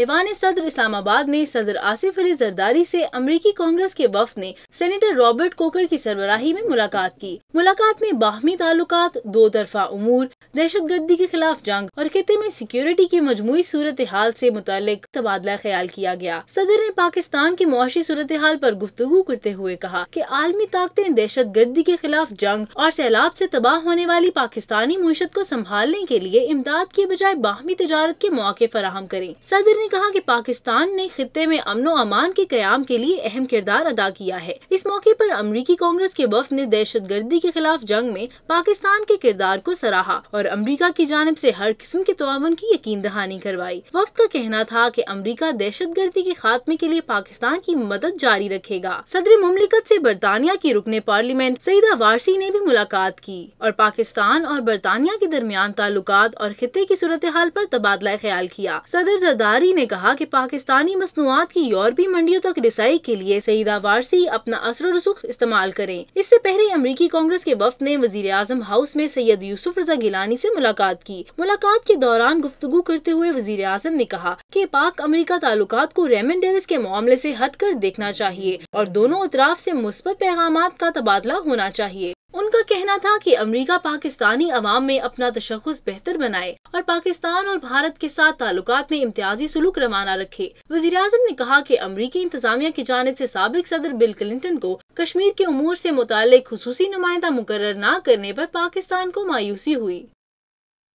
ऐवान सदर इस्लामाबाद में सदर आसिफ अली जरदारी से अमरीकी कांग्रेस के वफ ने सेनेटर रॉबर्ट कोकर की सरबराही में मुलाकात की मुलाकात में बाहमी ताल्लुक दो तरफा उमूर दहशत गर्दी के खिलाफ जंग और खत्े में सिक्योरिटी की मजमू सूरत हाल से मुतालिक तबादला ख्याल किया गया सदर ने पाकिस्तान की मुआशी सूरत हाल आरोप गुफ्तु करते हुए कहा की आलमी ताकतें दहशत गर्दी के खिलाफ जंग और सैलाब ऐसी तबाह होने वाली पाकिस्तानी मीशत को संभालने के लिए इमदाद के बजाय बाहमी तजारत के मौके फराहम करें सदर ने कहा की पाकिस्तान ने खत्े में अमन अमान के क्याम के लिए अहम किरदार अदा किया है इस मौके पर अमरीकी कांग्रेस के वफ ने दहशत गर्दी के खिलाफ जंग में पाकिस्तान के किरदार को सराहा और और अमरीका की जानब ऐसी हर किस्म के ताउन की यकीन दहानी करवाई वफ्त का कहना था की अमरीका दहशत गर्दी के खात्मे के लिए पाकिस्तान की मदद जारी रखेगा सदर ममलिकत ऐसी बरतानिया की रुकने पार्लियामेंट सईदा वारसी ने भी मुलाकात की और पाकिस्तान और बरतानिया के दरमियान ताल्लुक और खत्े की सूरत हाल आरोप तबादला ख्याल किया सदर जरदारी ने कहा की पाकिस्तानी मसनुआत की यूरोपी मंडियों तक रिसाई के लिए सईदा वारसी अपना असर रसूख इस्तेमाल करें इससे पहले अमरीकी कांग्रेस के वफ्त ने वजीर आजम हाउस में सैयद यूसुफ रजा गिलानी रूहानी से मुलाकात की मुलाकात के दौरान गुफ्तगु करते हुए वजीर आजम ने कहा कि पाक अमेरिका ताल्लुक को रेमन डेविस के मामले से हट कर देखना चाहिए और दोनों अतराफ से मुस्बत पैगाम का तबादला होना चाहिए उनका कहना था कि अमेरिका पाकिस्तानी अवाम में अपना तशखस बेहतर बनाए और पाकिस्तान और भारत के साथ ताल्लुक में इम्तियाजी सलूक रवाना रखे वजी अजम ने कहा कि अमरीकी इंतजामिया की जानब ऐसी सबक सदर बिल क्लिंटन को कश्मीर के अमूर ऐसी मुतल खसूसी नुमाइंदा मुकर न करने आरोप पाकिस्तान को मायूसी हुई